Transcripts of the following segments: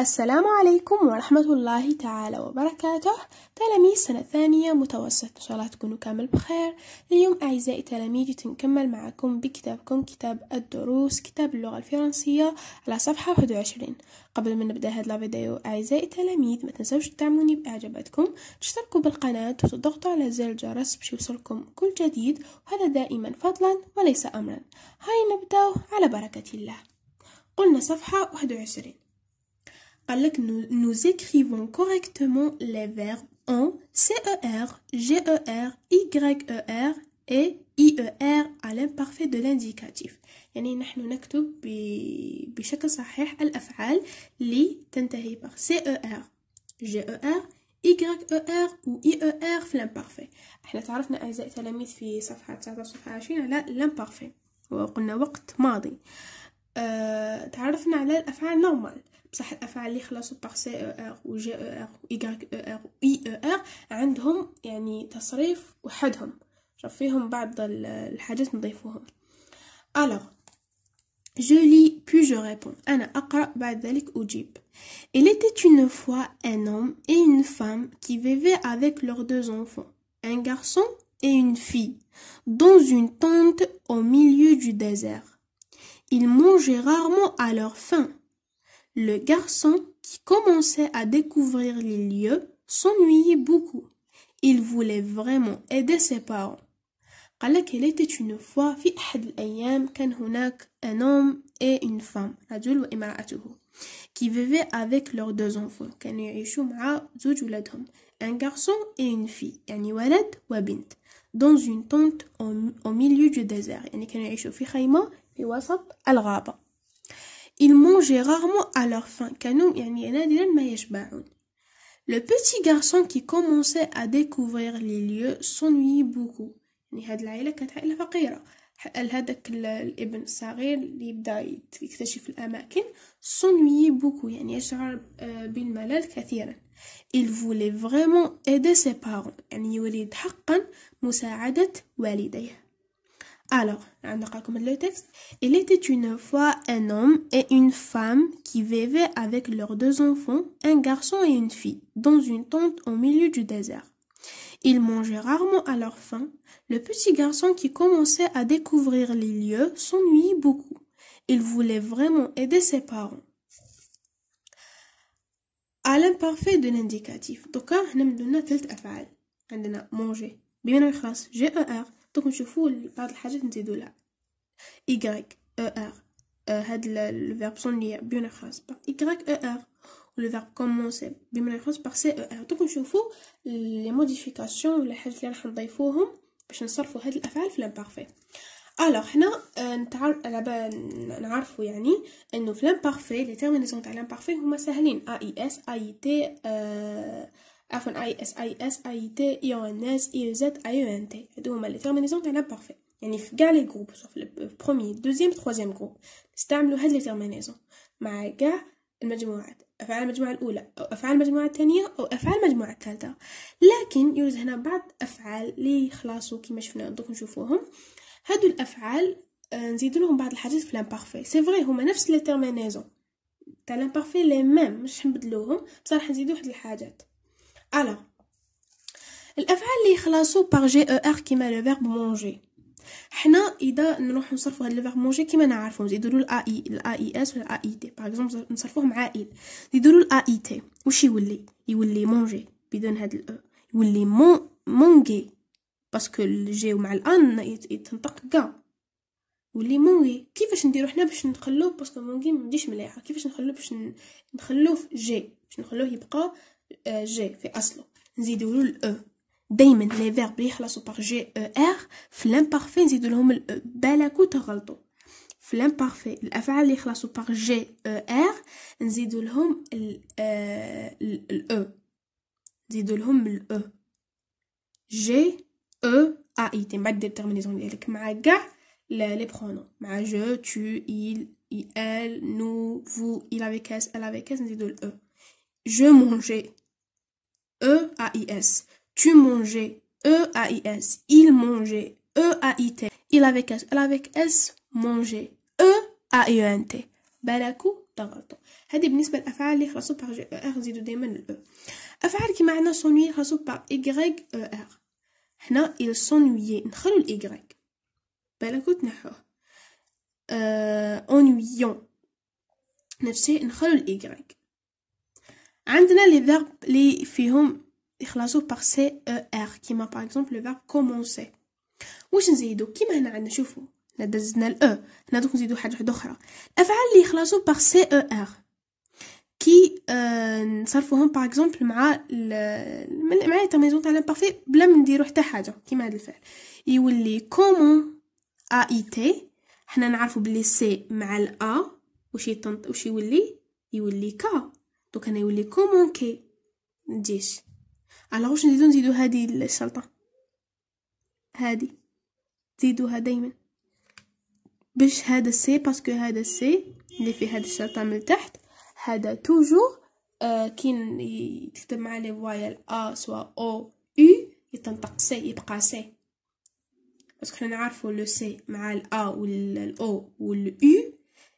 السلام عليكم ورحمة الله تعالى وبركاته تلاميذ سنة ثانية متوسط إن شاء الله تكونوا كامل بخير اليوم أعزائي تلاميذي تنكمل معكم بكتابكم كتاب الدروس كتاب اللغة الفرنسية على صفحة 21 قبل ما نبدأ هذا الفيديو أعزائي التلاميذ ما تنسوش تدعموني بإعجاباتكم تشتركوا بالقناة وتضغطوا على زر الجرس باش يوصلكم كل جديد وهذا دائما فضلا وليس أمرا هاي نبدأ على بركة الله قلنا صفحة 21 قالك نو نو زيكريفون كوريكتومون لي فيرب اون سي او ار جي او ار اي غريك او ار اي اي او ار على لامبارفي دو لانديكاتيف يعني نحن نكتب بشكل صحيح الافعال اللي تنتهي بار سي او ار جي او ار اي غريك او ار و اي او ار في لامبارفي احنا تعرفنا اعزائي التلاميذ في صفحه 19 صفحه 20 على لامبارفي وقلنا وقت ماضي أه تعرفنا على الافعال نورمال بصح الافعال اللي Je lis puis je réponds. Il était une fois un homme et une femme qui vivaient avec leurs deux enfants, un garçon et une fille, dans une tente au milieu du désert. Ils mangeaient rarement à leur faim le garçon, qui commençait à découvrir les lieux, s'ennuyait beaucoup. Il voulait vraiment aider ses parents. قال était une fois في احد الايام كان un homme et une femme qui vivaient avec leurs deux enfants كانوا يعيشوا مع زوج un garçon et une fille dans une tente au, milieu du désert يعني كانوا يعيشوا في في وسط ils mangeaient rarement à leur faim. Le petit garçon qui commençait à découvrir les lieux s'ennuyait beaucoup. يعني هاد العائلة كانت عائلة فقيرة هذاك الابن الصغير اللي بدا يكتشف الأماكن s'ennuyait beaucoup يعني يشعر بالملل كثيرا il voulait vraiment aider ses parents يعني يريد حقا مساعدة والديه alors, on le texte. Il était une fois un homme et une femme qui vivaient avec leurs deux enfants, un garçon et une fille, dans une tente au milieu du désert. Ils mangeaient rarement à leur faim. Le petit garçon qui commençait à découvrir les lieux s'ennuyait beaucoup. Il voulait vraiment aider ses parents. À l'imparfait de l'indicatif. Donc, hein, on a manger. J'ai un R. دوك نشوفوا بعض الحاجات نزيدو لها ايغريك او ار هاد الفيرب صنيع بينخرج بار ايغريك او ار فيرب كومونسي خاص بار سي او ار دوك نشوفوا لي موديفيكاسيون ولا الحاجات اللي راح نضيفوهم باش نصرفوا هاد الافعال في لامبارفي الوغ حنا نتعرف على نعرفوا يعني انه في لامبارفي لي تيرمينيزون تاع لامبارفي هما ساهلين ا اي اس اي تي أه عفوا اي اس اي اس اي تي اي او ان اس اي زد اي او ان تي هادو هما لي تيرمينيزون تاعنا بارفي يعني في كاع لي جروب سواء لو برومي دوزيام تخوازيام جروب نستعملو هاد لي تيرمينيزون مع كاع المجموعات افعال المجموعه الاولى او افعال المجموعه الثانيه او افعال المجموعه الثالثه لكن يوجد هنا بعض افعال لي خلاصو كيما شفنا دوك نشوفوهم هادو الافعال نزيد لهم بعض الحاجات في لامبارفي سي فري هما نفس لي تيرمينيزون تاع لامبارفي لي ميم مش نبدلوهم بصح نزيدو واحد الحاجات Alors, الافعال اللي يخلصوا بار جي او ار كيما لو فيرب مونجي حنا اذا نروح نصرفوا هاد لو مونجي كيما نعرفو نزيدولو الاي اي الاي اي اس ولا الاي اي تي باغ اكزومبل نصرفوه مع اي نزيدولو الا اي تي واش يولي يولي مونجي بدون هاد الاو e. يولي مون مونجي باسكو الجي مع الان تنطق كا يولي مونجي كيفاش نديرو حنا باش نخلوه باسكو مونجي مديش مليحه كيفاش نخلوه باش نخلوه جي باش نخلوه يبقى جي في اصله نزيدوا له الاو دائما لي فيرب يخلصوا بار جي او ار في لامبارفي نزيدوا لهم الاو بالكو تغلطوا في لامبارفي الافعال اللي يخلصوا بار جي او ار نزيدوا لهم الاو نزيدوا لهم الاو جي او اي بعد الترمينيزون مع كاع لي برونون مع جو تو il elle nous vous il avec s elle avec نزيدوا الاو je mangeais E-A-I-S. Tu mangeais. E-A-I-S. Il mangeait. E-A-I-T. Il avec S. Elle avec S. Manger. E-A-I-N-T. Balakou ضغط هذه بالنسبة للأفعال اللي خلصوا باغ Y زيدو دايما الأو أفعال Y عندنا سونوي خلصوا r. إيكغيك il هنا إل y balakou الإيكغيك بالكو عندنا لي فيرب لي فيهم يخلصوا باغ سي او ار كيما باغ اكزومبل لو فيرب كومونسي واش نزيدو كيما هنا عندنا شوفوا هنا دزنا الاو e. هنا دوك نزيدو حاجه واحده اخرى الافعال لي يخلصوا باغ سي او ار كي آه نصرفوهم باغ اكزومبل مع ال... مع التميزون تاع لامبارفي بلا ما نديرو حتى حاجه كيما هذا الفعل يولي كومون ا اي تي حنا نعرفو بلي سي مع الا واش يطنط واش يولي يولي كا دوك انا يولي كومونكي الجيش على واش نزيدو نزيدو هادي الشرطه هادي زيدوها دايما باش هذا سي باسكو هذا سي اللي في هذا الشرطه من تحت هذا توجور آه كي تكتب مع لي فوايل ا سوا او يو يتنطق سي يبقى سي باسكو حنا نعرفو لو سي مع الا والاو والاو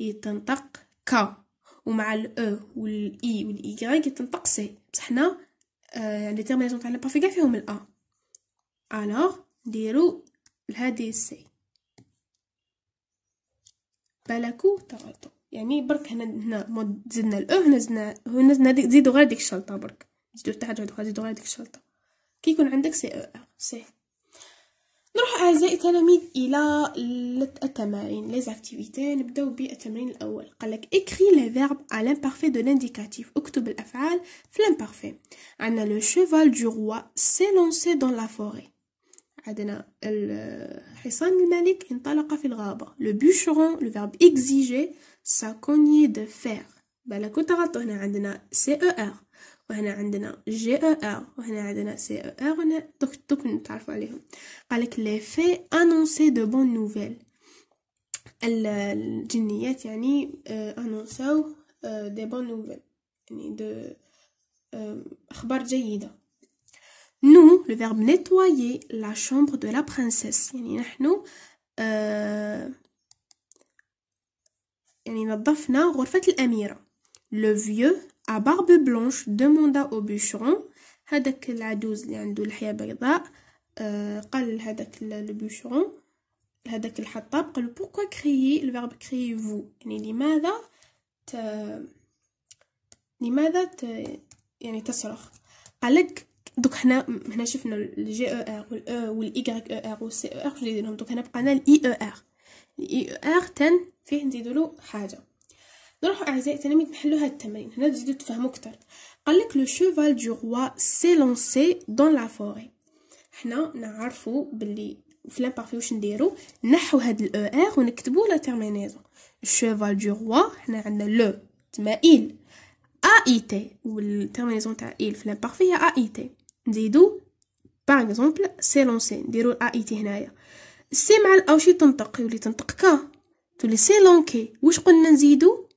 يتنطق كا ومع الاو e والاي e والاي e تنطق سي بصح حنا آه لي يعني تيرميناتور تاع لابارفي كاع فيهم الا الوغ نديرو لهادي سي بلاكو تغلطو يعني برك هنا هنا مود زدنا الاو هنا زدنا هنا زدنا دي زيدو غير ديك الشلطه برك زيدو حتى حاجه زيدو غير ديك الشلطه كي يكون عندك سي او ار سي نروح اعزائي التلاميذ الى التمارين لي زاكتيفيتي نبداو بالتمرين الاول قالك اكري لي فيرب ا الامبارفي دو لانديكاتيف اكتب الافعال في لامبارفي عندنا لو شيفال دو روا سي لونسي دون لا فوري عندنا حصان الملك انطلق في الغابة لو بوشرون لو فيرب اكزيجي سا كوني دو فير بالك كنت هنا عندنا سي او ار وهنا عندنا جي او ار إيه وهنا عندنا سي او ار إيه هنا دوك دوك نتعرفوا عليهم قالك لي في انونسي دو بون نوفيل الجنيات يعني انونساو دي بون نوفيل يعني دو آه، اخبار جيده نو لو فيرب nettoyer لا شومبر دو لا برينسيس يعني نحن آه، يعني نظفنا غرفة الأميرة. Le vieux barbe blanche demanda au bûcheron هذاك العجوز اللي عنده لحية بيضاء قال لهذاك البوشرون هذاك الحطاب قال بوكو كريي الفيرب كريي فو يعني لماذا ت... لماذا ت... يعني تصرخ قالك دوك حنا هنا شفنا الجي او ار والاو والايغريك او ار والسي او ار واش دوك هنا بقانا الاي او ار الاي او ار تن فيه نزيدولو حاجه نروحو أعزائي التلاميذ نحلو هاد التمرين هنا تزيدو تفهمو كتر قالك لو شوفال دو روا سي لونسي دون لا فوري حنا نعرفو بلي في لامبارفي واش نديرو نحو هاد الاو ار ونكتبو لا تيرمينيزون شوفال دو روا حنا عندنا لو تما إل ا اي تي والتيرمينيزون تاع إل في لامبارفي هي ا اي تي نزيدو باغ اكزومبل سي لونسي نديرو ا اي تي هنايا سي مع الاوشي تنطق يولي تنطق كا تولي سي لونكي واش قلنا نزيدو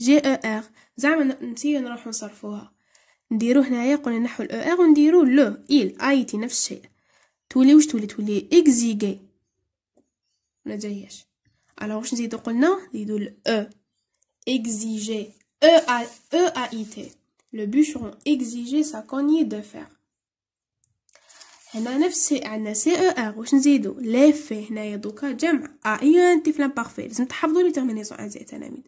جي او ار زعما نسيو نروحو نصرفوها نديرو هنايا قلنا نحو الاو ار e ونديرو لو ايل ايتي نفس الشيء تولي واش تولي تولي اكزيغي ما جاياش على واش نزيدو قلنا نزيدو الاو e. اكزيجي او e اي او اي تي لو بûcheron اكزيجي سا cognée دو فير هنا نفس الشيء عندنا آه، سي او ار واش نزيدو آه، لي في هنايا دوكا جمع ا اي ان تيفلان بارفي لازم تحفظوا لي تيرمينيزون زي تلاميذ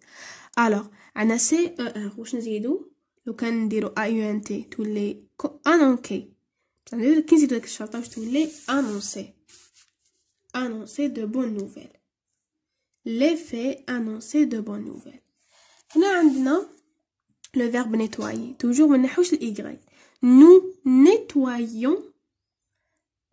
الوغ عندنا سي او آه، ار واش نزيدو لو كان نديرو ا يو ان تي تولي انونكي كي نزيدو ديك الشرطه واش تولي انونسي انونسي دو بون نوفيل لي في انونسي دو بون نوفيل هنا عندنا لو فيرب نيتواي توجور ما نحوش الاي نو نيتوايون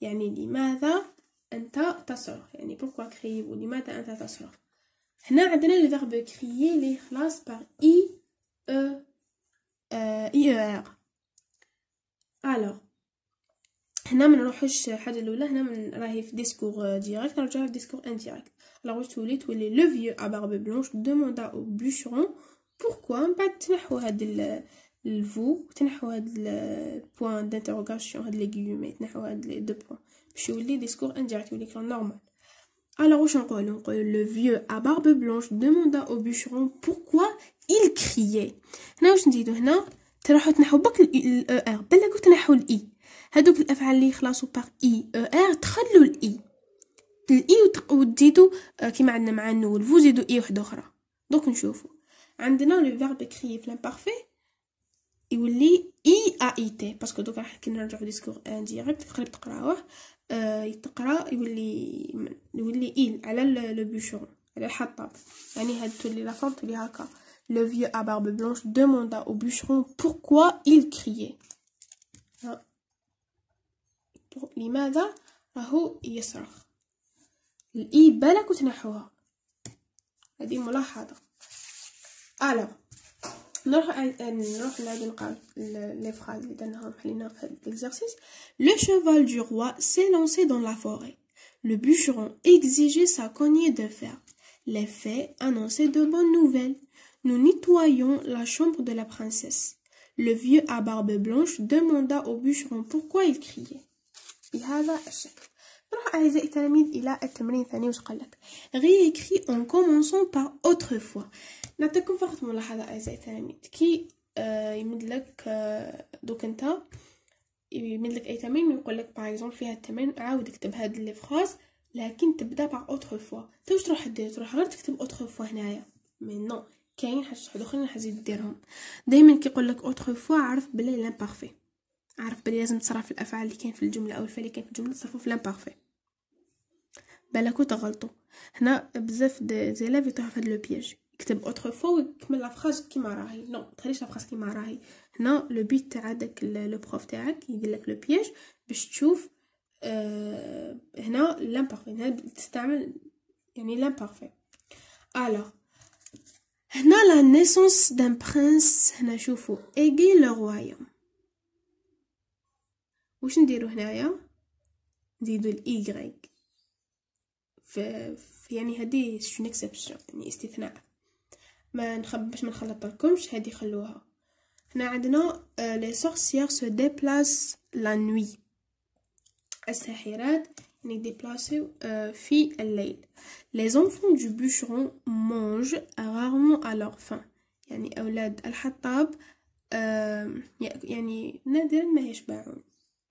يعني لماذا أنت تصرخ يعني بوكو كري ولماذا أنت تصرخ هنا عندنا لو فيرب كري لي خلاص بار إي أو إي أو آر ألوغ هنا ما نروحوش الحاجه الاولى هنا من راهي في ديسكور ديريكت نرجعو في ديسكور انديريكت الوغ تولي تولي لو فيو ا باربي بلونش دوموندا او بوشرون بوركوا من بعد تنحو هاد للفو تنحو هاد البوان دانتيروغاسيون هاد ليغيومي تنحو هاد لي دو بوان باش يولي ديسكور انديريكت يولي كلام نورمال نقولو le vieux à barbe بلونش دوموندا او bûcheron بوركوا il criait. هنا واش نزيدو هنا تروحو تنحو باك ال ار er. بلا تنحو الاي هادوك الافعال لي يخلصوا باغ اي او e ار تخلو الاي الاي وتزيدو آه، كيما عندنا مع النول فو زيدو اي وحده اخرى دونك نشوفو عندنا لو فيرب كري في لامبارفي يولي اي ا اي تي باسكو دوكا كي نرجعو ديسكور ان ديريكت تقريب تقراوه آه تقرا يولي يولي ايل على لو بوشون على الحطاب يعني هاد تولي لا فون تولي هكا لو في ا باربه بلونش دوموندا او bûcheron pourquoi ايل كريي لماذا راهو يصرخ الاي بالك وتنحوها هذه ملاحظه الو Le cheval du roi phrases lancé s'élançait dans la forêt le bûcheron exigeait sa cognée de fer les faits annonçaient de bonnes nouvelles nous nettoyons la chambre de la princesse le vieux à barbe blanche demanda au bûcheron pourquoi il criait نروح أعزائي التلاميذ إلى التمرين الثاني واش قالك غي إكري أون كومونسون با أوتر فوا نعطيكم فقط ملاحظة أعزائي التلاميذ كي يمد يمدلك دوك أنت يمدلك أي تمرين ويقولك باغ إكزومبل فيها التمرين عاود اكتب هاد لي فراز لكن تبدا با اوتر فوا انت واش تروح دير تروح غير تكتب اوتر فوا هنايا مي نو كاين حاجه واحد اخرين راح تزيد ديرهم دائما كيقول لك اوتر فوا عرف بلي لامبارفي عارف بلي لازم تصرف الافعال اللي كاين في الجمله او الفعل اللي كاين في الجمله تصرفو في لامبارفي بلاكو تغلطو هنا بزاف د زيلاف يطيحو في هاد لو بياج يكتب اوتر فو وكمل لافراز كيما راهي نو متخليش لافراز كيما راهي هنا لو بيت تاع داك لو بروف تاعك يديرلك لو بياج باش تشوف آه، هنا لامبارفي هنا تستعمل يعني لامبارفي الوغ هنا لا نيسونس دان برينس هنا شوفو ايغي لو رويوم واش نديرو هنايا نزيدو الايغريك e ف يعني هادي شون اكسبسيون يعني استثناء ما نخ... باش ما نخلطلكمش هادي خلوها هنا عندنا لي سورسيير سو ديبلاس لا نوي الساحرات يعني ديبلاسيو آه، في الليل لي زونفون دو بوشرون مونج رارمون ا لور فان يعني اولاد الحطاب يعني نادرا ما يشبعون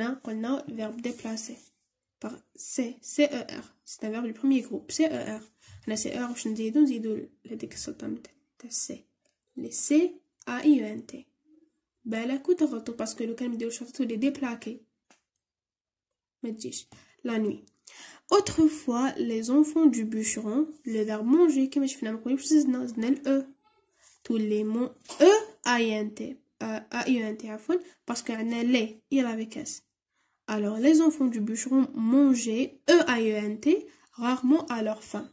on a le verbe déplacer par C, C-E-R. C'est un verbe du premier groupe, C-E-R. On a C-E-R, je ne dis pas, Les C, A-I-E-N-T. E, parce que le calme La nuit. Autrefois, les enfants du bûcheron, le verbe manger, comme E. Tous les mots E-I-N-T a un téléphone parce qu'un a lait, il avec S. Alors les enfants du bûcheron mangeaient, e a e n t rarement à leur faim.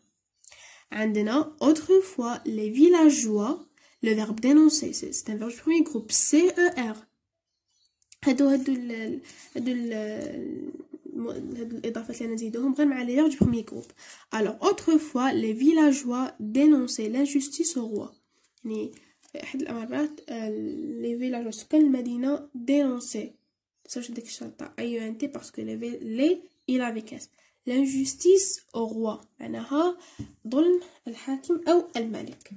Andena, autrefois, les villageois, le verbe dénoncer, c'est un verbe du premier groupe, e C-E-R. du premier groupe. Alors, autrefois, les villageois dénonçaient l'injustice au roi. في أحد الأمرات لي فيلاج سكان المدينة دينونسي متنساوش ديك الشرطة أي أن تي باسكو لي لي إلا فيكاس اس لانجوستيس او روا معناها ظلم الحاكم أو الملك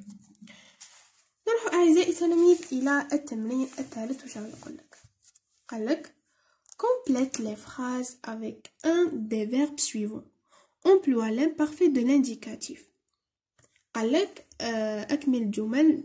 نروح أعزائي التلاميذ إلى التمرين الثالث وش نقول لك قال لك complète les phrases avec un des verbes suivants emploie l'imparfait de l'indicatif قال لك آه، أكمل الجمل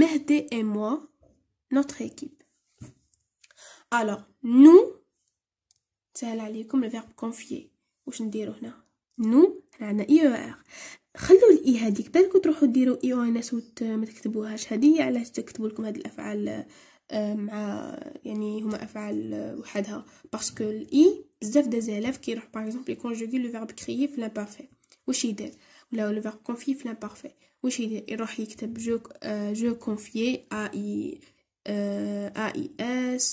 Mehdi et moi, notre équipe. Alors, nous, سهل عليكم الفيرب كونفيي واش نديرو هنا نو حنا عندنا اي او ار خلو الاي هذيك بالك تروحوا ديروا اي او ان اس وما تكتبوهاش هذه علاش تكتبوا لكم هذه الافعال آه، مع يعني هما افعال آه، وحدها باسكو الاي بزاف دازالاف كيروح باغ اكزومبل كونجوغي لو فيرب كريي في لامبارفي واش يدير le verbe confier à l'imparfait il راح écrire, je je confie a i i s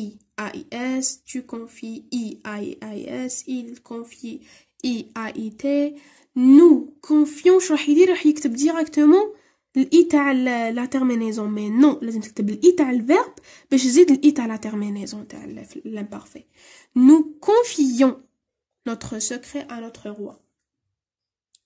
i a i s tu confies. i a i s il confie i a i t nous confions راح يدي directement l'I i la terminaison mais non لازم تكتب verbe mais زيد l'I i la terminaison l'imparfait nous confions notre secret à notre roi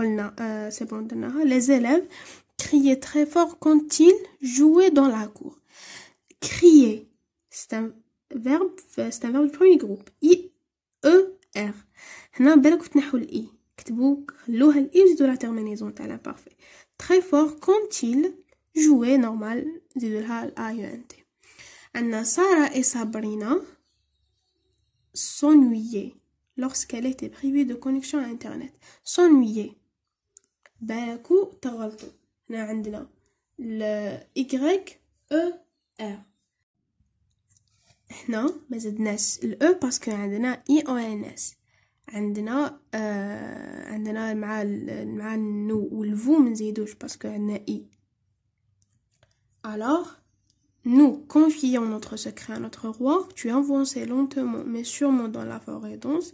Euh, les élèves criaient très fort quand ils jouaient dans la cour. Crier, c'est un verbe, c'est un verbe du premier groupe. I, E, R. هنا بالك تنحوا الاي خلوها الاي لا تاع لا بارفي تري فور جوي نورمال lorsqu'elle était privée de connexion à Internet. S'ennuyer. بالكو تغلطوا هنا عندنا ال إيكغيك أو آر هنا ما زدناش ال الأو باسكو عندنا إي أو إن إس عندنا آه عندنا مع مع النو والفو ما نزيدوش باسكو عندنا اي alors Nous confions notre secret à notre roi, tu avançais lentement mais sûrement dans la forêt dense,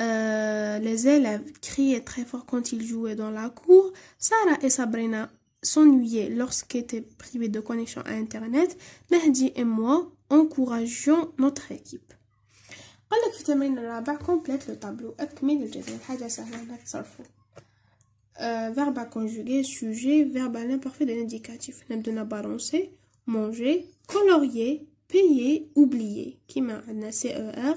euh, les élèves criaient très fort quand ils jouaient dans la cour. Sarah et Sabrina s'ennuyaient lorsqu'ils étaient privés de connexion à Internet. Mehdi et moi encourageons notre équipe. قالك في التمرين complète le tableau euh, verbe à conjuguer sujet verbe à l'imparfait de l'indicatif نبدأ balancer manger colorier payer oublier كما عندنا CER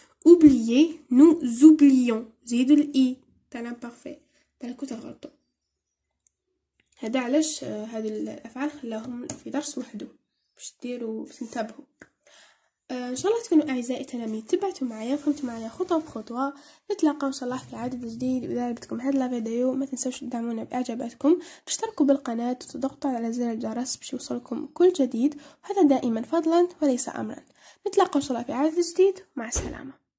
oublier nous oublions زيدوا الاي تاع تاع بالك تغلطوا هذا علاش هاد آه، الافعال خلاهم في درس وحده باش ديروا باش تنتبهوا آه، ان شاء الله تكونوا اعزائي التلاميذ تبعتوا معايا فهمتوا معايا خطوه بخطوه نتلاقاو ان شاء الله في عدد جديد واذا عجبتكم هاد الفيديو ما تنساوش تدعمونا باعجاباتكم تشتركوا بالقناه وتضغطوا على زر الجرس باش يوصلكم كل جديد وهذا دائما فضلا وليس امرا نتلاقاو ان شاء الله في عدد جديد مع السلامه